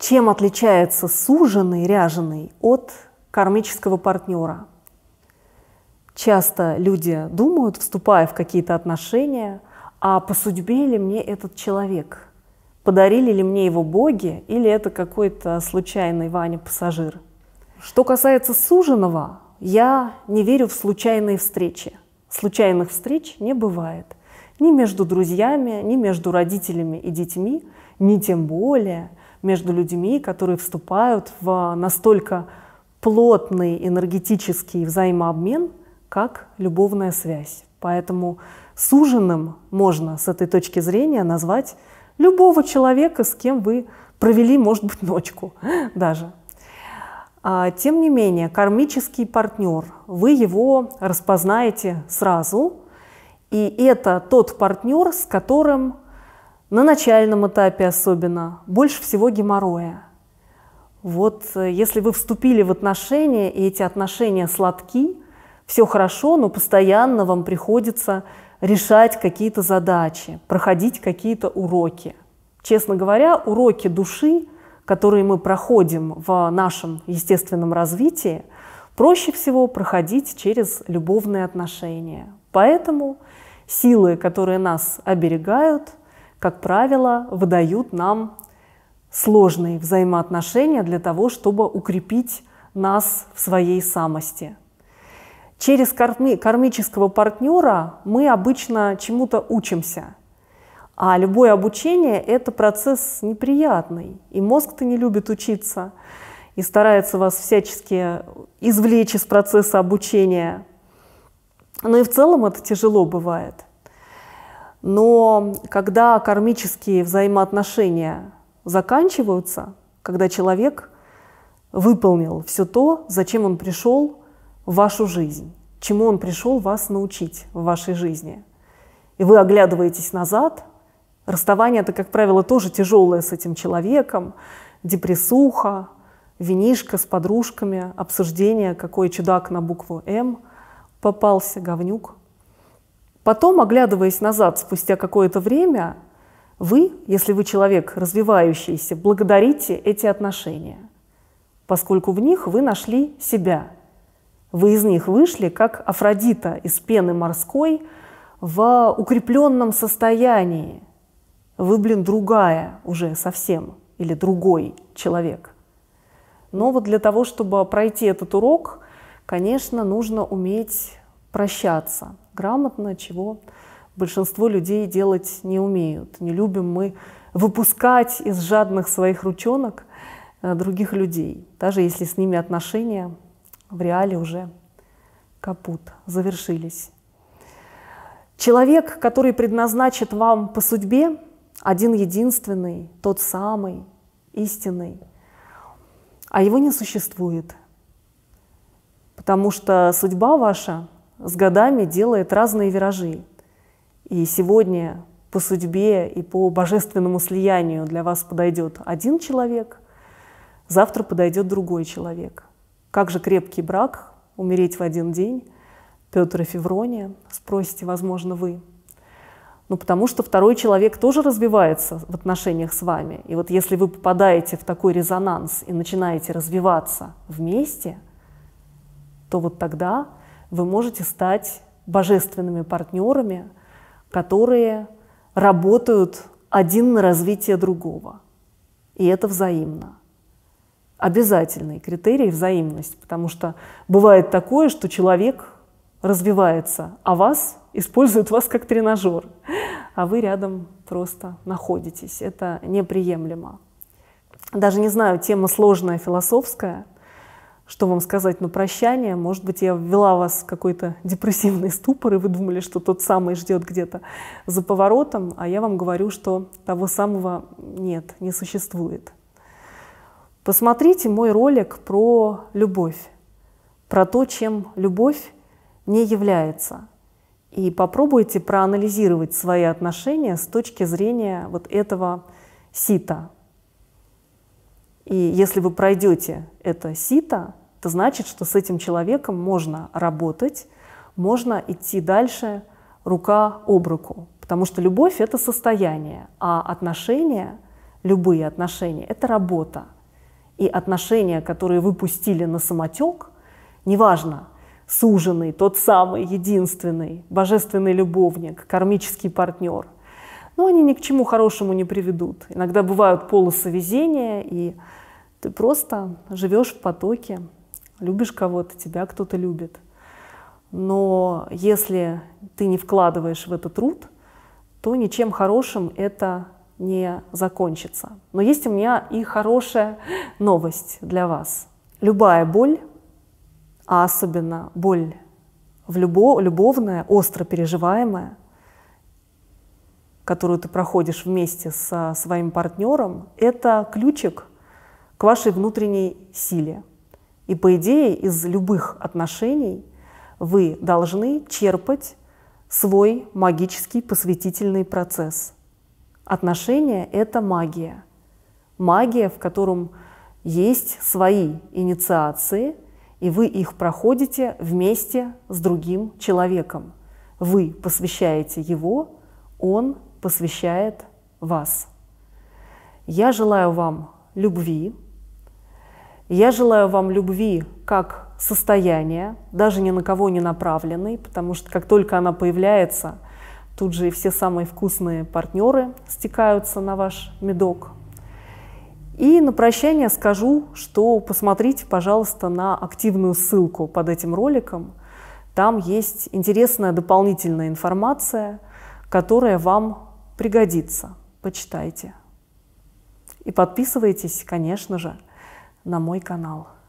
Чем отличается суженный, ряженый от кармического партнера? Часто люди думают, вступая в какие-то отношения, а по судьбе ли мне этот человек? Подарили ли мне его боги или это какой-то случайный Ваня-пассажир? Что касается суженого, я не верю в случайные встречи. Случайных встреч не бывает. Ни между друзьями, ни между родителями и детьми, ни тем более между людьми, которые вступают в а, настолько плотный энергетический взаимообмен, как любовная связь. Поэтому суженным можно с этой точки зрения назвать любого человека, с кем вы провели, может быть, ночку даже. А, тем не менее, кармический партнер, вы его распознаете сразу, и это тот партнер, с которым на начальном этапе особенно больше всего геморроя. Вот э, если вы вступили в отношения, и эти отношения сладки, все хорошо, но постоянно вам приходится решать какие-то задачи, проходить какие-то уроки. Честно говоря, уроки души, которые мы проходим в нашем естественном развитии, проще всего проходить через любовные отношения. Поэтому силы, которые нас оберегают, как правило, выдают нам сложные взаимоотношения для того, чтобы укрепить нас в своей самости. Через карми кармического партнера мы обычно чему-то учимся. А любое обучение – это процесс неприятный, и мозг-то не любит учиться, и старается вас всячески извлечь из процесса обучения. Но и в целом это тяжело бывает – но когда кармические взаимоотношения заканчиваются, когда человек выполнил все то, зачем он пришел в вашу жизнь, чему он пришел вас научить в вашей жизни, и вы оглядываетесь назад, расставание это, как правило, тоже тяжелое с этим человеком, депрессуха, винишка с подружками, обсуждение, какой чудак на букву «М» попался, говнюк – Потом, оглядываясь назад спустя какое-то время, вы, если вы человек развивающийся, благодарите эти отношения, поскольку в них вы нашли себя. Вы из них вышли, как Афродита из пены морской, в укрепленном состоянии. Вы, блин, другая уже совсем или другой человек. Но вот для того, чтобы пройти этот урок, конечно, нужно уметь прощаться – грамотно, чего большинство людей делать не умеют. Не любим мы выпускать из жадных своих ручонок э, других людей, даже если с ними отношения в реале уже капут, завершились. Человек, который предназначит вам по судьбе, один единственный, тот самый, истинный, а его не существует, потому что судьба ваша с годами делает разные виражи. И сегодня по судьбе и по божественному слиянию для вас подойдет один человек, завтра подойдет другой человек. Как же крепкий брак, умереть в один день, Петр и Феврония, спросите, возможно, вы. Ну, потому что второй человек тоже развивается в отношениях с вами. И вот если вы попадаете в такой резонанс и начинаете развиваться вместе, то вот тогда вы можете стать божественными партнерами, которые работают один на развитие другого. И это взаимно. Обязательный критерий – взаимность, потому что бывает такое, что человек развивается, а вас используют вас как тренажер, а вы рядом просто находитесь. Это неприемлемо. Даже не знаю, тема сложная, философская – что вам сказать на прощание. Может быть, я ввела вас в какой-то депрессивный ступор, и вы думали, что тот самый ждет где-то за поворотом, а я вам говорю, что того самого нет, не существует. Посмотрите мой ролик про любовь, про то, чем любовь не является. И попробуйте проанализировать свои отношения с точки зрения вот этого сита. И если вы пройдете это сито, это значит, что с этим человеком можно работать, можно идти дальше рука об руку, потому что любовь — это состояние, а отношения, любые отношения — это работа. И отношения, которые вы пустили на самотек, неважно, суженный, тот самый, единственный, божественный любовник, кармический партнер, но они ни к чему хорошему не приведут. Иногда бывают полосы везения, и ты просто живешь в потоке, любишь кого-то, тебя кто-то любит. Но если ты не вкладываешь в этот труд, то ничем хорошим это не закончится. Но есть у меня и хорошая новость для вас. Любая боль, а особенно боль в любо, любовная, остро переживаемая, которую ты проходишь вместе со своим партнером, это ключик к вашей внутренней силе – и по идее из любых отношений вы должны черпать свой магический посвятительный процесс. Отношения — это магия. Магия, в котором есть свои инициации, и вы их проходите вместе с другим человеком. Вы посвящаете его, он посвящает вас. Я желаю вам любви, я желаю вам любви как состояния, даже ни на кого не направленной, потому что как только она появляется, тут же и все самые вкусные партнеры стекаются на ваш медок. И на прощание скажу, что посмотрите, пожалуйста, на активную ссылку под этим роликом. Там есть интересная дополнительная информация, которая вам пригодится. Почитайте. И подписывайтесь, конечно же, на мой канал.